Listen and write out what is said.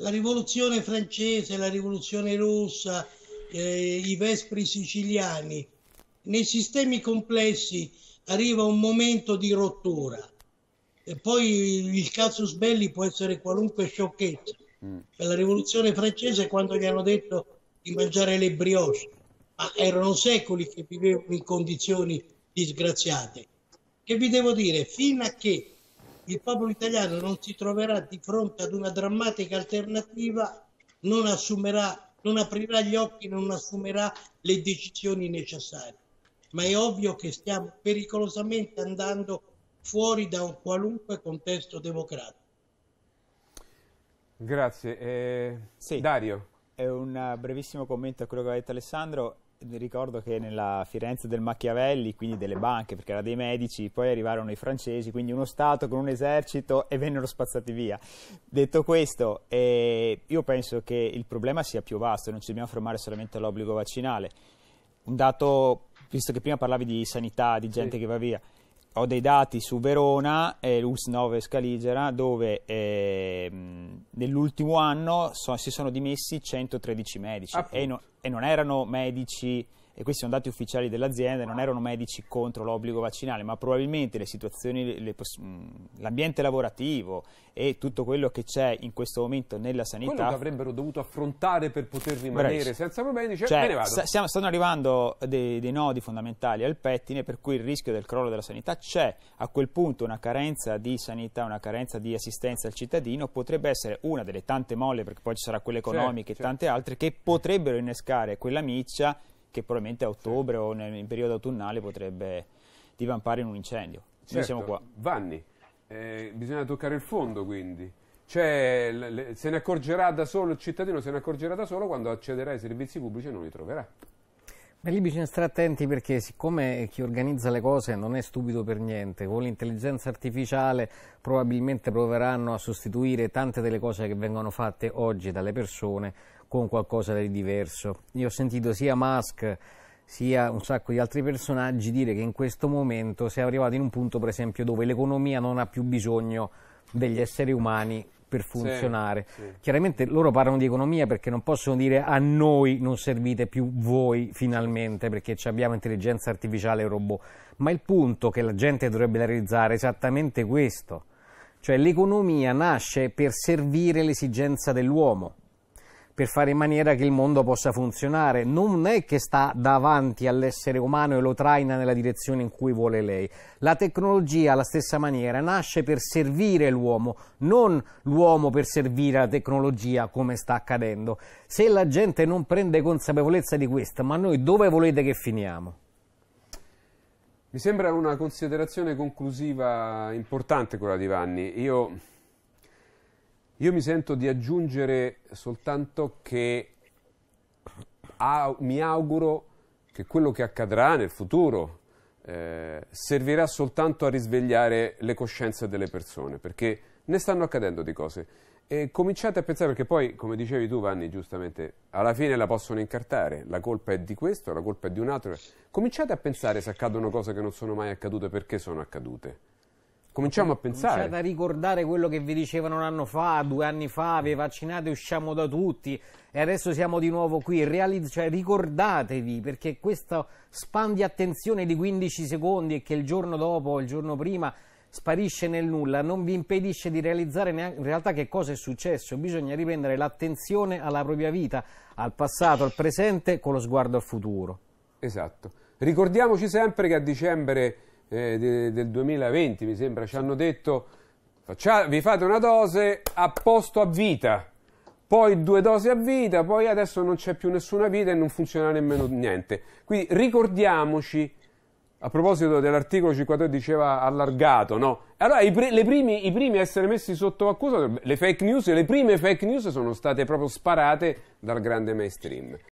la rivoluzione francese, la rivoluzione russa, eh, i vespri siciliani, nei sistemi complessi arriva un momento di rottura. E poi il casus belli può essere qualunque sciocchezza. Mm. Per la rivoluzione francese quando gli hanno detto di mangiare le brioche, ma erano secoli che vivevano in condizioni disgraziate. Che vi devo dire? Fino a che il popolo italiano non si troverà di fronte ad una drammatica alternativa, non assumerà, non aprirà gli occhi, non assumerà le decisioni necessarie. Ma è ovvio che stiamo pericolosamente andando fuori da un qualunque contesto democratico. Grazie. Eh, sì. Dario. È un brevissimo commento a quello che ha detto Alessandro ricordo che nella Firenze del Machiavelli, quindi delle banche, perché era dei medici, poi arrivarono i francesi, quindi uno Stato con un esercito e vennero spazzati via. Detto questo, eh, io penso che il problema sia più vasto, non ci dobbiamo fermare solamente all'obbligo vaccinale. Un dato, visto che prima parlavi di sanità, di gente sì. che va via, ho dei dati su Verona e eh, l'Ulz 9 Scaligera dove eh, nell'ultimo anno so, si sono dimessi 113 medici e, no, e, non erano medici e questi sono dati ufficiali dell'azienda, non erano medici contro l'obbligo vaccinale, ma probabilmente l'ambiente lavorativo e tutto quello che c'è in questo momento nella sanità... Quello che avrebbero dovuto affrontare per poter rimanere Bravissimo. senza problemi, dice, cioè, me stanno arrivando dei, dei nodi fondamentali al pettine, per cui il rischio del crollo della sanità c'è, a quel punto una carenza di sanità, una carenza di assistenza al cittadino potrebbe essere una delle tante molle, perché poi ci sarà quelle certo, economiche certo, e certo. tante altre, che potrebbero innescare quella miccia che probabilmente a ottobre sì. o nel, nel periodo autunnale potrebbe divampare in un incendio. Certo. Noi siamo qua. Vanni, eh, bisogna toccare il fondo quindi. Cioè, se ne accorgerà da solo il cittadino, se ne accorgerà da solo quando accederà ai servizi pubblici e non li troverà. Beh, lì bisogna stare attenti perché siccome chi organizza le cose non è stupido per niente, con l'intelligenza artificiale probabilmente proveranno a sostituire tante delle cose che vengono fatte oggi dalle persone con qualcosa di diverso. Io ho sentito sia Musk sia un sacco di altri personaggi dire che in questo momento si è arrivati in un punto, per esempio, dove l'economia non ha più bisogno degli esseri umani per funzionare. Sì, sì. Chiaramente loro parlano di economia perché non possono dire a noi non servite più voi finalmente perché abbiamo intelligenza artificiale e robot, ma il punto che la gente dovrebbe realizzare è esattamente questo, cioè l'economia nasce per servire l'esigenza dell'uomo per fare in maniera che il mondo possa funzionare. Non è che sta davanti all'essere umano e lo traina nella direzione in cui vuole lei. La tecnologia, alla stessa maniera, nasce per servire l'uomo, non l'uomo per servire la tecnologia come sta accadendo. Se la gente non prende consapevolezza di questo, ma noi dove volete che finiamo? Mi sembra una considerazione conclusiva importante quella di Vanni. Io io mi sento di aggiungere soltanto che a, mi auguro che quello che accadrà nel futuro eh, servirà soltanto a risvegliare le coscienze delle persone, perché ne stanno accadendo di cose. E cominciate a pensare, perché poi, come dicevi tu Vanni, giustamente, alla fine la possono incartare, la colpa è di questo, la colpa è di un altro. Cominciate a pensare se accadono cose che non sono mai accadute, perché sono accadute. Cominciamo a pensare. Cominciate a ricordare quello che vi dicevano un anno fa, due anni fa, vi vaccinate, usciamo da tutti e adesso siamo di nuovo qui. Realizz- cioè, ricordatevi perché questo span di attenzione di 15 secondi e che il giorno dopo, il giorno prima sparisce nel nulla, non vi impedisce di realizzare neanche in realtà che cosa è successo. Bisogna riprendere l'attenzione alla propria vita, al passato, al presente, con lo sguardo al futuro. Esatto. Ricordiamoci sempre che a dicembre eh, de, del 2020, mi sembra, ci hanno detto faccia, vi fate una dose a posto a vita, poi due dosi a vita, poi adesso non c'è più nessuna vita e non funziona nemmeno niente. Quindi ricordiamoci, a proposito dell'articolo 52 diceva allargato, no? Allora i, pre, primi, i primi a essere messi sotto accusa, le fake news, le prime fake news sono state proprio sparate dal grande mainstream.